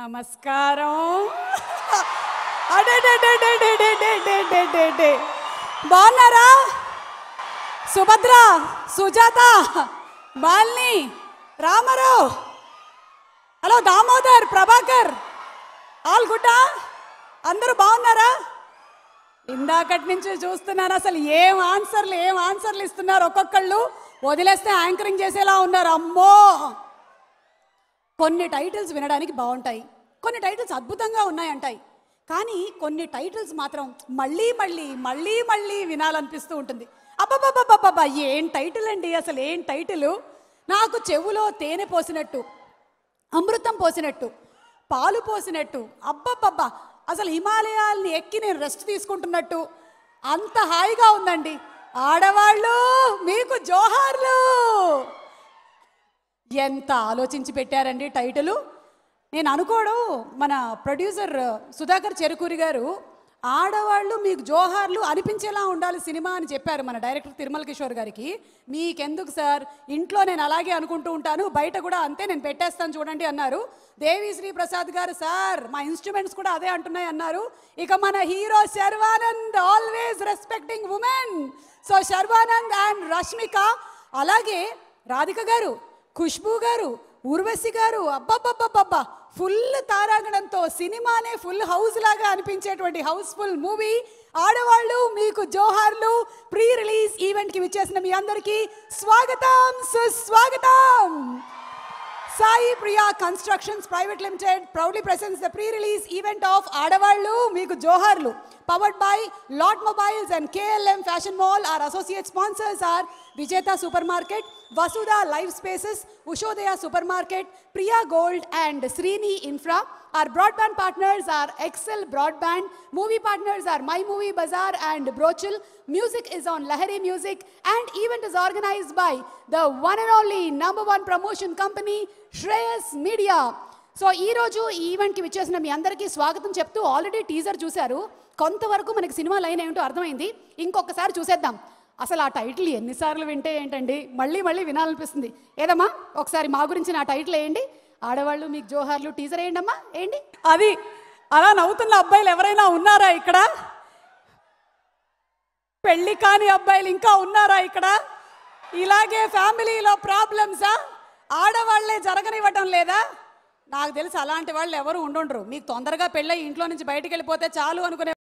నమస్కారం బాగున్నారా సుభద్ర సుజాత బాల్ని రామారావు హలో దామోదర్ ప్రభాకర్ ఆల్ అందరూ బాగున్నారా ఇందాకటి నుంచి చూస్తున్నారు అసలు ఏం ఆన్సర్లు ఏం ఆన్సర్లు ఇస్తున్నారు ఒక్కొక్కళ్ళు వదిలేస్తే యాంకరింగ్ చేసేలా ఉన్నారు అమ్మో కొన్ని టైటిల్స్ వినడానికి బాగుంటాయి కొన్ని టైటిల్స్ అద్భుతంగా ఉన్నాయంటాయి కానీ కొన్ని టైటిల్స్ మాత్రం మళ్ళీ మళ్ళీ మళ్ళీ మళ్ళీ వినాలనిపిస్తూ ఉంటుంది అబ్బబ్బబ్బబ్బబ్బా ఏం టైటిల్ అండి అసలు ఏం టైటిల్ నాకు చెవులో తేనె పోసినట్టు అమృతం పోసినట్టు పాలు పోసినట్టు అబ్బబ్బబ్బా అసలు హిమాలయాల్ని ఎక్కి నేను రెస్ట్ తీసుకుంటున్నట్టు అంత హాయిగా ఉందండి ఆడవాళ్ళు మీకు జోహార్లు ఎంత ఆలోచించి పెట్టారండి టైటిల్ నేను అనుకోవడం మన ప్రొడ్యూసర్ సుధాకర్ చెరుకూరి గారు ఆడవాళ్ళు మీకు జోహార్లు అనిపించేలా ఉండాలి సినిమా అని చెప్పారు మన డైరెక్టర్ తిరుమల కిషోర్ గారికి మీకెందుకు సార్ ఇంట్లో నేను అలాగే అనుకుంటూ ఉంటాను బయట కూడా అంతే నేను పెట్టేస్తాను చూడండి అన్నారు దేవి శ్రీ ప్రసాద్ గారు సార్ మా ఇన్స్ట్రుమెంట్స్ కూడా అదే అంటున్నాయి అన్నారు ఇక మన hero Sharwanand always respecting women so Sharwanand and Rashmika అలాగే రాధిక గారు ఖుష్బూ గారు ఉర్వశి గారు అబ్బబ్బబ్బబ్బబ్బా ఫుల్ తారాగణంతో సినిమానే ఫుల్ హౌస్ లాగా అనిపించేటువంటి హౌస్ఫుల్ మూవీ ఆడవాళ్ళు మీకు జోహార్లు ప్రీ రిలీజ్ ఈవెంట్కి విచ్చేసిన మీ అందరికీ స్వాగతం సుస్వా Sai Priya constructions private limited proudly presents the pre release event of Aadavallu Meeku Joharlu powered by lot mobiles and KLM fashion mall are associate sponsors are Vijetha super market Vasudha life spaces Ushodaya super market Priya gold and Srini infra are broadband partners are excel broadband movie partners are my movie bazaar and బ్రోచిల్ music is on Lahari music and event is organised by the one and only number one promotion company ట్రేయస్ media so ఈరోజు ఈ ఈవెంట్కి విచ్చేసిన మీ అందరికీ స్వాగతం చెప్తూ ఆల్రెడీ టీజర్ చూశారు కొంతవరకు మనకి సినిమా లైన్ ఏమిటో అర్థమైంది ఇంకొకసారి చూసేద్దాం అసలు ఆ టైటిల్ ఎన్నిసార్లు వింటే ఏంటండి మళ్ళీ మళ్ళీ వినాలనిపిస్తుంది ఏదమ్మా ఒకసారి మా గురించి నా టైటిల్ వేయండి ఆడవాళ్ళు మీకు జోహార్లు టీజర్ వేయండి అమ్మా ఏంటి అది అలా నవ్వుతున్న అబ్బాయిలు ఎవరైనా ఉన్నారా ఇక్కడ పెళ్ళి కాని అబ్బాయిలు ఇంకా ఉన్నారా ఇక్కడ ఇలాగే ఫ్యామిలీలో ప్రాబ్లమ్సా ఆడవాళ్లే జరగనివ్వటం లేదా నాకు తెలిసి అలాంటి వాళ్ళు ఎవరు ఉండుండరు మీకు తొందరగా పెళ్ళి ఇంట్లో నుంచి బయటకు వెళ్ళిపోతే చాలు అనుకునే